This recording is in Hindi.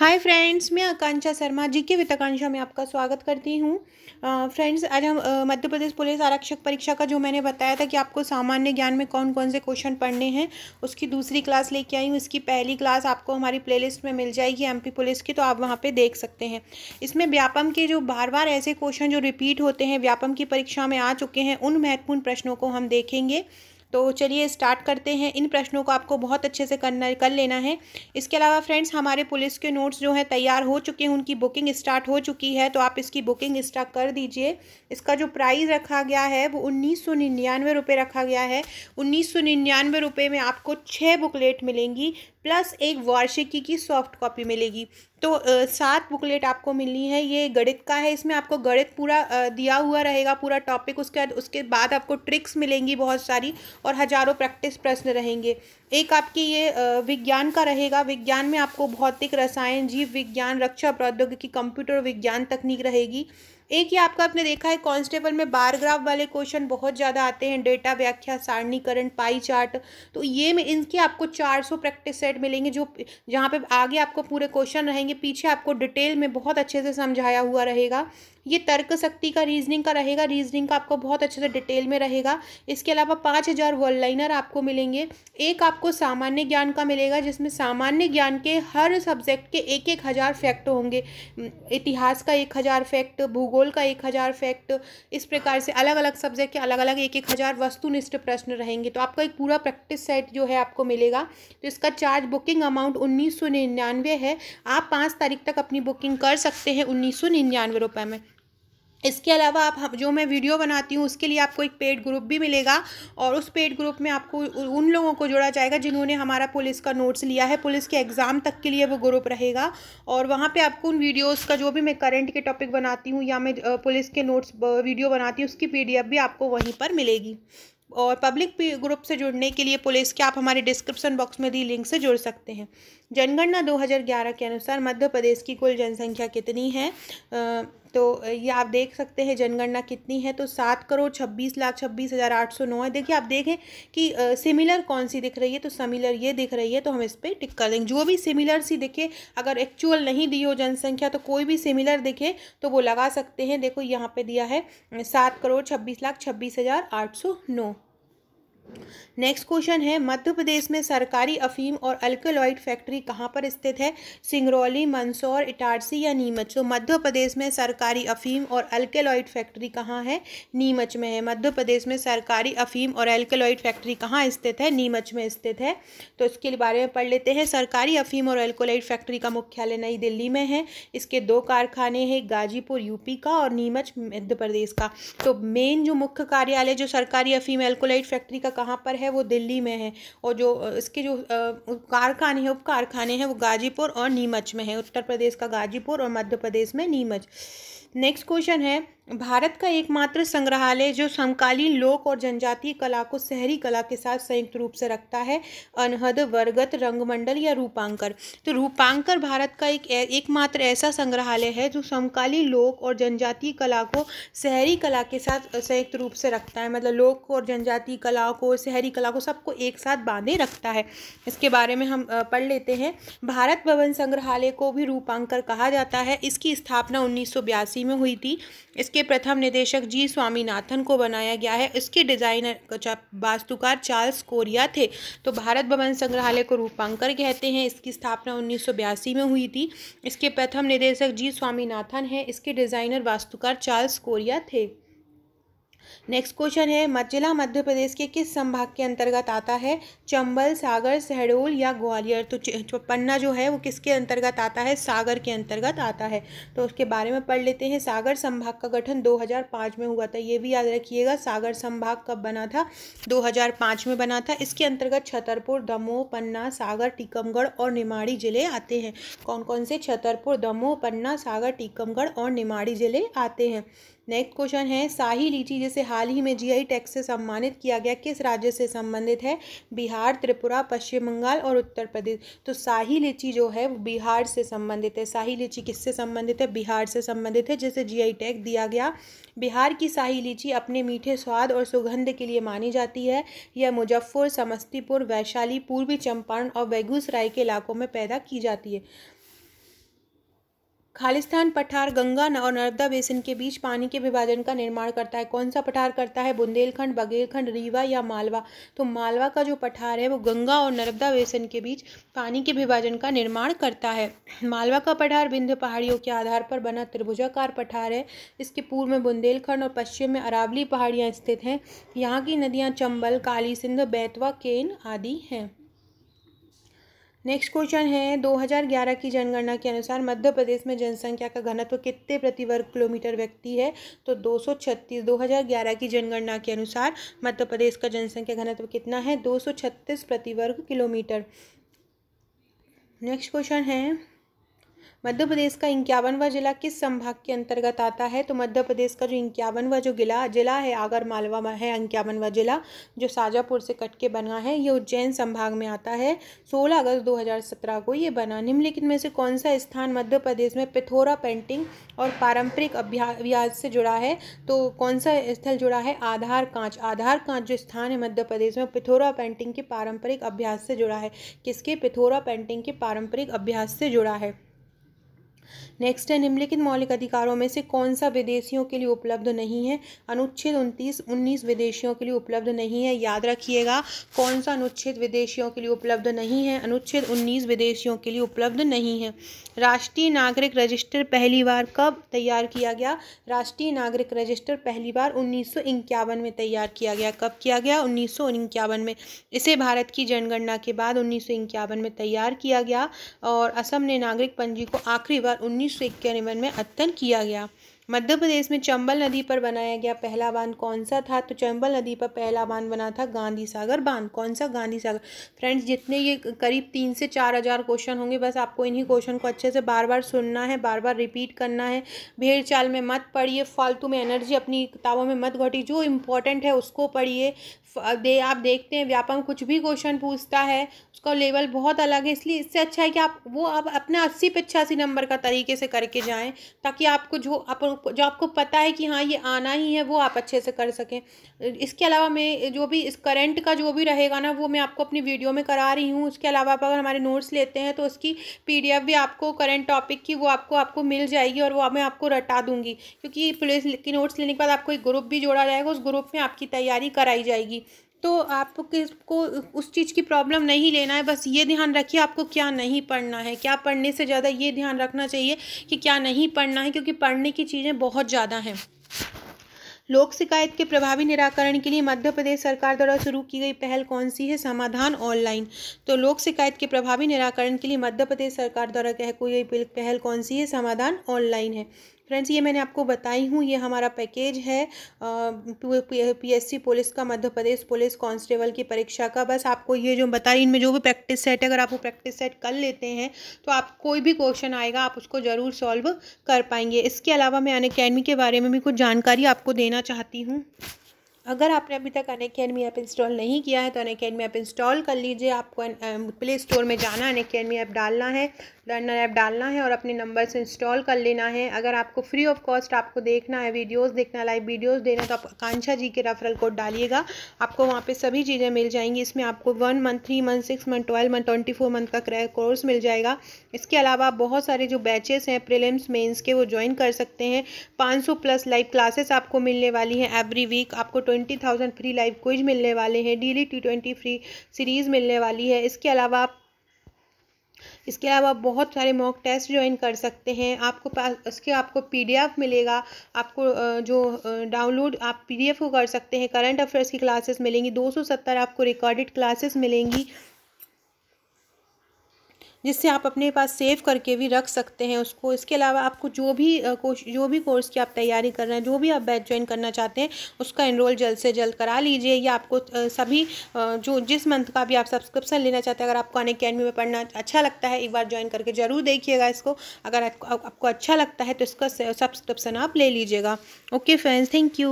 हाय फ्रेंड्स मैं आकांक्षा शर्मा जी के आकांक्षा में आपका स्वागत करती हूँ फ्रेंड्स आज हम मध्य प्रदेश पुलिस आरक्षक परीक्षा का जो मैंने बताया था कि आपको सामान्य ज्ञान में कौन कौन से क्वेश्चन पढ़ने हैं उसकी दूसरी क्लास लेके आई हूँ इसकी पहली क्लास आपको हमारी प्लेलिस्ट में मिल जाएगी एम पुलिस की तो आप वहाँ पर देख सकते हैं इसमें व्यापम के जो बार बार ऐसे क्वेश्चन जो रिपीट होते हैं व्यापम की परीक्षा में आ चुके हैं उन महत्वपूर्ण प्रश्नों को हम देखेंगे तो चलिए स्टार्ट करते हैं इन प्रश्नों को आपको बहुत अच्छे से करना कर लेना है इसके अलावा फ्रेंड्स हमारे पुलिस के नोट्स जो हैं तैयार हो चुके हैं उनकी बुकिंग स्टार्ट हो चुकी है तो आप इसकी बुकिंग स्टार्ट कर दीजिए इसका जो प्राइस रखा गया है वो उन्नीस सौ निन्यानवे रुपये रखा गया है उन्नीस सौ निन्यानवे रुपये में आपको छः बुकलेट मिलेंगी प्लस एक वार्षिकी की सॉफ्ट कॉपी मिलेगी तो सात बुकलेट आपको मिलनी है ये गणित का है इसमें आपको गणित पूरा दिया हुआ रहेगा पूरा टॉपिक उसके बाद उसके बाद आपको ट्रिक्स मिलेंगी बहुत सारी और हज़ारों प्रैक्टिस प्रश्न रहेंगे एक आपकी ये विज्ञान का रहेगा विज्ञान में आपको भौतिक रसायन जीव विज्ञान रक्षा प्रौद्योगिकी कंप्यूटर विज्ञान तकनीक रहेगी एक ही आपका आपने देखा है कांस्टेबल में बार ग्राफ वाले क्वेश्चन बहुत ज़्यादा आते हैं डेटा व्याख्या सारणीकरण पाई चार्ट तो ये में इनके आपको 400 प्रैक्टिस सेट मिलेंगे जो जहाँ पे आगे आपको पूरे क्वेश्चन रहेंगे पीछे आपको डिटेल में बहुत अच्छे से समझाया हुआ रहेगा ये तर्क शक्ति का रीजनिंग का रहेगा रीजनिंग का आपको बहुत अच्छे से डिटेल में रहेगा इसके अलावा पाँच हज़ार वर्ड लाइनर आपको मिलेंगे एक आपको सामान्य ज्ञान का मिलेगा जिसमें सामान्य ज्ञान के हर सब्जेक्ट के एक एक हज़ार फैक्ट होंगे इतिहास का एक हज़ार फैक्ट भूगोल भूगोल का एक हज़ार फैक्ट इस प्रकार से अलग अलग सब्जेक्ट के अलग अलग एक एक हज़ार वस्तुनिष्ठ प्रश्न रहेंगे तो आपका एक पूरा प्रैक्टिस सेट जो है आपको मिलेगा तो इसका चार्ज बुकिंग अमाउंट उन्नीस सौ निन्यानवे है आप पाँच तारीख तक अपनी बुकिंग कर सकते हैं उन्नीस सौ निन्यानवे में इसके अलावा आप जो मैं वीडियो बनाती हूँ उसके लिए आपको एक पेड ग्रुप भी मिलेगा और उस पेड ग्रुप में आपको उन लोगों को जोड़ा जाएगा जिन्होंने हमारा पुलिस का नोट्स लिया है पुलिस के एग्ज़ाम तक के लिए वो ग्रुप रहेगा और वहाँ पे आपको उन वीडियोस का जो भी मैं करंट के टॉपिक बनाती हूँ या मैं पुलिस के नोट्स वीडियो बनाती हूँ उसकी पी भी आपको वहीं पर मिलेगी और पब्लिक ग्रुप से जुड़ने के लिए पुलिस के आप हमारे डिस्क्रिप्शन बॉक्स में दी लिंक से जुड़ सकते हैं जनगणना 2011 के अनुसार मध्य प्रदेश की कुल जनसंख्या कितनी है तो ये आप देख सकते हैं जनगणना कितनी है तो सात करोड़ छब्बीस लाख छब्बीस हज़ार आठ सौ नौ है देखिए आप देखें कि सिमिलर कौन सी दिख रही है तो सिमिलर ये दिख रही है तो हम इस पर टिक कर देंगे जो भी सिमिलर सी दिखे अगर एक्चुअल नहीं दी हो जनसंख्या तो कोई भी सिमिलर दिखे तो वो लगा सकते हैं देखो यहाँ पर दिया है सात करोड़ छब्बीस लाख छब्बीस हज़ार आठ सौ नौ नेक्स्ट क्वेश्चन है मध्य प्रदेश में सरकारी अफीम और अल्कोलॉइड फैक्ट्री कहाँ पर स्थित है सिंगरौली मंदसौर इटारसी या नीमच तो मध्य प्रदेश में सरकारी अफीम और अल्कोलॉइड फैक्ट्री कहाँ है नीमच में है मध्य प्रदेश में सरकारी अफीम और अल्कोलॉइड फैक्ट्री कहाँ स्थित है नीमच में स्थित है तो इसके बारे में पढ़ लेते हैं सरकारी अफीम और अल्कोलॉइड फैक्ट्री का मुख्यालय नई दिल्ली में है इसके दो कारखाने हैं गाजीपुर यूपी का और नीमच मध्य प्रदेश का तो मेन जो मुख्य कार्यालय जो सरकारी अफीम एल्कोलाइड फैक्ट्री का कहाँ पर है वो दिल्ली में है और जो इसके जो कारखाने हैं उप कारखाने हैं वो गाजीपुर और नीमच में है उत्तर प्रदेश का गाजीपुर और मध्य प्रदेश में नीमच नेक्स्ट क्वेश्चन है भारत का एकमात्र संग्रहालय जो समकालीन लोक और जनजातीय कला को शहरी कला के साथ संयुक्त रूप से रखता है अनहद वर्गत रंगमंडल या रूपांकर तो रूपांकर भारत का एक एकमात्र ऐसा संग्रहालय है जो समकालीन लोक और जनजातीय कला को शहरी कला के साथ संयुक्त रूप से रखता है मतलब लोक और जनजातीय कला को शहरी कला को सबको एक साथ बांधे रखता है इसके बारे में हम पढ़ लेते हैं भारत भवन संग्रहालय को भी रूपांकर कहा जाता है इसकी स्थापना उन्नीस में हुई थी इसके प्रथम निदेशक जी स्वामीनाथन को बनाया गया है इसके डिज़ाइनर वास्तुकार चार्ल्स कोरिया थे तो भारत भवन संग्रहालय को रूपांकर कहते हैं इसकी स्थापना उन्नीस में हुई थी इसके प्रथम निदेशक जी स्वामीनाथन है इसके डिज़ाइनर वास्तुकार चार्ल्स कोरिया थे नेक्स्ट क्वेश्चन है जिला मध्य प्रदेश के किस संभाग के अंतर्गत आता है चंबल सागर शहडोल या ग्वालियर तो पन्ना जो है वो किसके अंतर्गत आता है सागर के अंतर्गत आता है तो उसके बारे में पढ़ लेते हैं सागर संभाग का गठन 2005 में हुआ था ये भी याद रखिएगा सागर संभाग कब बना था 2005 में बना था इसके अंतर्गत छतरपुर दमोह पन्ना सागर टीकमगढ़ और निमाड़ी जिले आते हैं कौन कौन से छतरपुर दमोह पन्ना सागर टीकमगढ़ और निमाड़ी जिले आते हैं नेक्स्ट क्वेश्चन है शाही लीची जिसे हाल ही में जीआई टैग से सम्मानित किया गया किस राज्य से संबंधित है बिहार त्रिपुरा पश्चिम बंगाल और उत्तर प्रदेश तो शाही लीची जो है वो बिहार से संबंधित है शाही लीची किससे संबंधित है बिहार से संबंधित है जिसे जीआई टैग दिया गया बिहार की शाही लीची अपने मीठे स्वाद और सुगंध के लिए मानी जाती है यह मुजफ्फर समस्तीपुर वैशाली पूर्वी चंपारण और बेगूसराय के इलाकों में पैदा की जाती है खालिस्तान पठार गंगा और नर्मदा बेसिन के बीच पानी के विभाजन का निर्माण करता है कौन सा पठार करता है बुंदेलखंड बघेलखंड रीवा या मालवा तो मालवा का जो पठार है वो गंगा और नर्मदा बेसिन के बीच पानी के विभाजन का निर्माण करता है मालवा का पठार विंध्य पहाड़ियों के आधार पर बना त्रिभुजाकार पठार है इसके पूर्व में बुंदेलखंड और पश्चिम में अरावली पहाड़ियाँ स्थित हैं यहाँ की नदियाँ चंबल काली सिंध बैतवा केन आदि हैं नेक्स्ट क्वेश्चन है 2011 की जनगणना के अनुसार मध्य प्रदेश में जनसंख्या का घनत्व कितने प्रति वर्ग किलोमीटर व्यक्ति है तो 236 2011 की जनगणना के अनुसार मध्य प्रदेश का जनसंख्या घनत्व कितना है 236 प्रति वर्ग किलोमीटर नेक्स्ट क्वेश्चन है मध्य प्रदेश का इक्यावनवा जिला किस संभाग के अंतर्गत आता है तो मध्य प्रदेश का जो इक्यावनवा जो गिला जिला है आगर मालवा में है इक्यावनवा जिला जो शाजापुर से कट के बना है ये उज्जैन संभाग में आता है सोलह अगस्त 2017 को ये बना निम्नलिखित में से कौन सा स्थान मध्य प्रदेश में पिथौरा पेंटिंग और पारंपरिक अभ्यास से जुड़ा है तो कौन सा स्थल जुड़ा है आधार कांच आधार कांच जो स्थान है मध्य प्रदेश में पिथौरा पेंटिंग के पारंपरिक अभ्यास से जुड़ा है किसके पिथौरा पेंटिंग के पारंपरिक अभ्यास से जुड़ा है नेक्स्ट है निम्नलिखित मौलिक अधिकारों में से कौन सा विदेशियों के लिए उपलब्ध नहीं है अनुच्छेद उनतीस उन्नीस विदेशियों के लिए उपलब्ध नहीं है याद रखिएगा कौन सा अनुच्छेद विदेशियों के लिए उपलब्ध नहीं है अनुच्छेद उन्नीस विदेशियों के लिए उपलब्ध नहीं है राष्ट्रीय नागरिक रजिस्टर पहली बार कब तैयार किया गया राष्ट्रीय नागरिक रजिस्टर पहली बार उन्नीस में तैयार किया गया कब किया गया उन्नीस में इसे भारत की जनगणना के बाद उन्नीस में तैयार किया गया और असम ने नागरिक पंजी को आखिरी बार सौ इक्यानवे में अध्ययन किया गया मध्य प्रदेश में चंबल नदी पर बनाया गया पहला बांध कौन सा था तो चंबल नदी पर पहला बांध बना था गांधी सागर बांध कौन सा गांधी सागर फ्रेंड्स जितने ये करीब तीन से चार हज़ार क्वेश्चन होंगे बस आपको इन्हीं क्वेश्चन को अच्छे से बार बार सुनना है बार बार रिपीट करना है भेड़ चाल में मत पढ़िए फालतू में एनर्जी अपनी किताबों में मत घटी जो इंपॉर्टेंट है उसको पढ़िए दे आप देखते हैं व्यापम कुछ भी क्वेश्चन पूछता है उसका लेवल बहुत अलग है इसलिए इससे अच्छा है कि आप वो आप अपना अस्सी पचासी नंबर का तरीके से करके जाएं ताकि आपको जो आप जो आपको पता है कि हाँ ये आना ही है वो आप अच्छे से कर सकें इसके अलावा मैं जो भी इस करंट का जो भी रहेगा ना वो मैं आपको अपनी वीडियो में करा रही हूँ उसके अलावा आप अगर हमारे नोट्स लेते हैं तो उसकी पी भी आपको करेंट टॉपिक की वो आपको आपको मिल जाएगी और वो मैं आपको रटा दूँगी क्योंकि पुलिस की नोट्स लेने के बाद आपको एक ग्रुप भी जोड़ा जाएगा उस ग्रुप में आपकी तैयारी कराई जाएगी तो आपको उस चीज़ की प्रॉब्लम नहीं लेना है बस ये ध्यान रखिए आपको क्या नहीं पढ़ना है क्या पढ़ने से ज़्यादा ये ध्यान रखना चाहिए कि क्या नहीं पढ़ना है क्योंकि पढ़ने की चीज़ें बहुत ज़्यादा हैं लोक शिकायत के प्रभावी निराकरण के लिए मध्य प्रदेश सरकार द्वारा शुरू की गई पहल कौन सी है समाधान ऑनलाइन तो लोक शिकायत के प्रभावी निराकरण के लिए मध्य प्रदेश सरकार द्वारा कह कोई पहल कौन सी है समाधान ऑनलाइन है फ्रेंड्स ये मैंने आपको बताई हूँ ये हमारा पैकेज है पीएससी पुलिस का मध्य प्रदेश पुलिस कांस्टेबल की परीक्षा का बस आपको ये जो बताई इनमें जो भी प्रैक्टिस सेट है अगर आप वो प्रैक्टिस सेट कर लेते हैं तो आप कोई भी क्वेश्चन आएगा आप उसको ज़रूर सॉल्व कर पाएंगे इसके अलावा मैं अन अकेडमी के बारे में भी कुछ जानकारी आपको देना चाहती हूँ अगर आपने अभी तक अन अकेडमी ऐप इंस्टॉल नहीं किया है तो अन अकेडमी ऐप इंस्टॉल कर लीजिए आपको प्ले स्टोर में जाना अन अकेडमी ऐप डालना है लर्नर ऐप डालना है और अपने नंबर से इंस्टॉल कर लेना है अगर आपको फ्री ऑफ कॉस्ट आपको देखना है वीडियोस देखना लाइव वीडियोज़ देना तो आप आकांक्षा जी के रेफरल कोड डालिएगा आपको वहाँ पर सभी चीज़ें मिल जाएंगी इसमें आपको one month three month six month twelve month twenty four month का कोर्स मिल जाएगा इसके अलावा बहुत सारे जो बैचेस हैं प्रिलिम्स मेन्स के वो ज्वाइन कर सकते हैं पाँच प्लस लाइव क्लासेस आपको मिलने वाली हैं एवरी वीक आपको twenty twenty thousand free live quiz मिलने वाले हैं daily T twenty free series मिलने वाली है इसके अलावा आप इसके अलावा आप बहुत सारे मॉक टेस्ट ज्वाइन कर सकते हैं आपको पास इसके आपको पीडीएफ मिलेगा आपको जो डाउनलोड आप पीडीएफ को कर सकते हैं करंट अफेयर्स की क्लासेस मिलेंगी दो सौ सत्तर आपको रिकॉर्डेड क्लासेस मिलेंगी जिससे आप अपने पास सेव करके भी रख सकते हैं उसको इसके अलावा आपको जो भी कोश जो भी कोर्स की आप तैयारी कर रहे हैं जो भी आप बैच ज्वाइन करना चाहते हैं उसका इनरोल जल्द से जल्द करा लीजिए या आपको सभी जो जिस मंथ का भी आप सब्सक्रिप्शन लेना चाहते हैं अगर आपको अन अकेडमी में पढ़ना अच्छा लगता है एक बार ज्वाइन करके ज़रूर देखिएगा इसको अगर आपको अच्छा लगता है तो इसका सब्सक्रिप्शन आप ले लीजिएगा ओके फ्रेंड्स थैंक यू